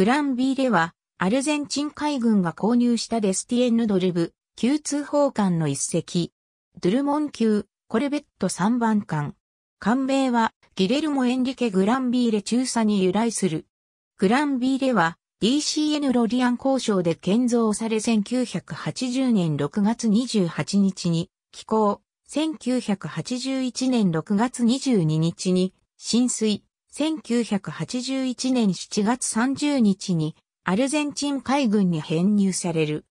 グランビーでは、アルゼンチン海軍が購入したデスティエンヌドルブ、級通報艦の一隻。ドゥルモン級、コルベット3番艦。艦名は、ギレルモ・エンリケ・グランビーレ中佐に由来する。グランビーレは、DCN ロリアン交渉で建造され1980年6月28日に、寄港、1981年6月22日に、浸水、1981年7月30日にアルゼンチン海軍に編入される。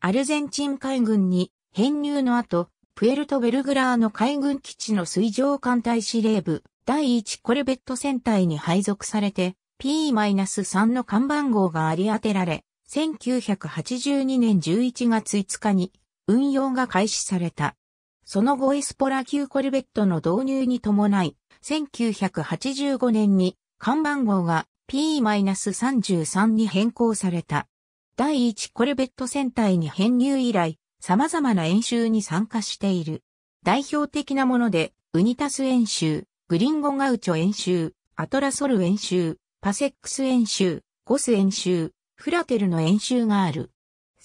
アルゼンチン海軍に編入の後、プエルトベルグラーの海軍基地の水上艦隊司令部第1コルベット戦隊に配属されて P-3 の看板号があり当てられ、1982年11月5日に運用が開始された。その後エスポラ級コルベットの導入に伴い、1985年に看板号が P-33 に変更された。第1コルベット戦隊に編入以来、様々な演習に参加している。代表的なもので、ウニタス演習、グリンゴガウチョ演習、アトラソル演習、パセックス演習、ゴス演習、フラテルの演習がある。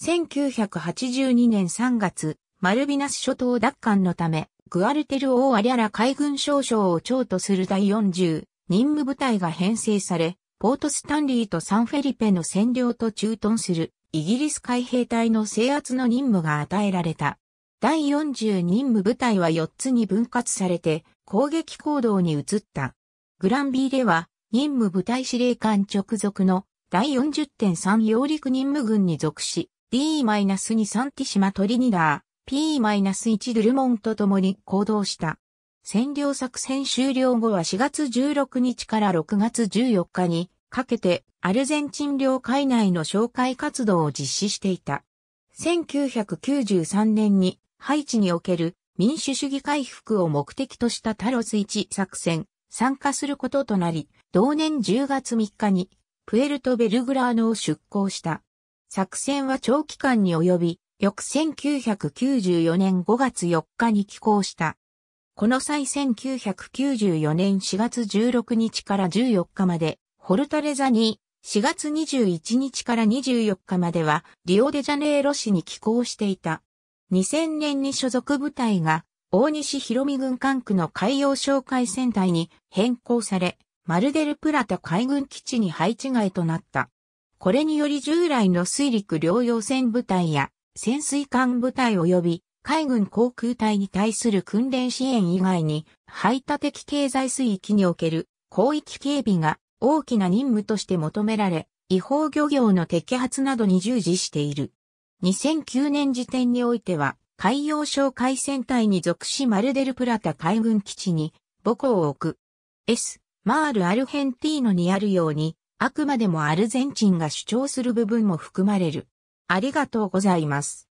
1982年3月、マルビナス諸島奪還のため、グアルテル・オー・アリャラ海軍少将を長とする第40任務部隊が編成され、ポートスタンリーとサンフェリペの占領と駐屯するイギリス海兵隊の制圧の任務が与えられた。第40任務部隊は4つに分割されて攻撃行動に移った。グランビーでは任務部隊司令官直属の第40.3揚陸任務軍に属し、D-2 サンティシマ・トリニダー、P-1 ドルモンと共に行動した。占領作戦終了後は4月16日から6月14日にかけてアルゼンチン領海内の紹介活動を実施していた。1993年にハイチにおける民主主義回復を目的としたタロス1作戦参加することとなり、同年10月3日にプエルトベルグラーノを出港した。作戦は長期間に及び、翌1994年5月4日に寄港した。この際1994年4月16日から14日まで、ホルタレザに4月21日から24日まではリオデジャネイロ市に寄港していた。2000年に所属部隊が大西広美軍管区の海洋哨戒船隊に変更され、マルデルプラタ海軍基地に配置外となった。これにより従来の水陸両用船部隊や潜水艦部隊及び海軍航空隊に対する訓練支援以外に、排他的経済水域における広域警備が大きな任務として求められ、違法漁業の摘発などに従事している。2009年時点においては、海洋省海戦隊に属しマルデルプラタ海軍基地に母校を置く。S、マール・アルヘンティーノにあるように、あくまでもアルゼンチンが主張する部分も含まれる。ありがとうございます。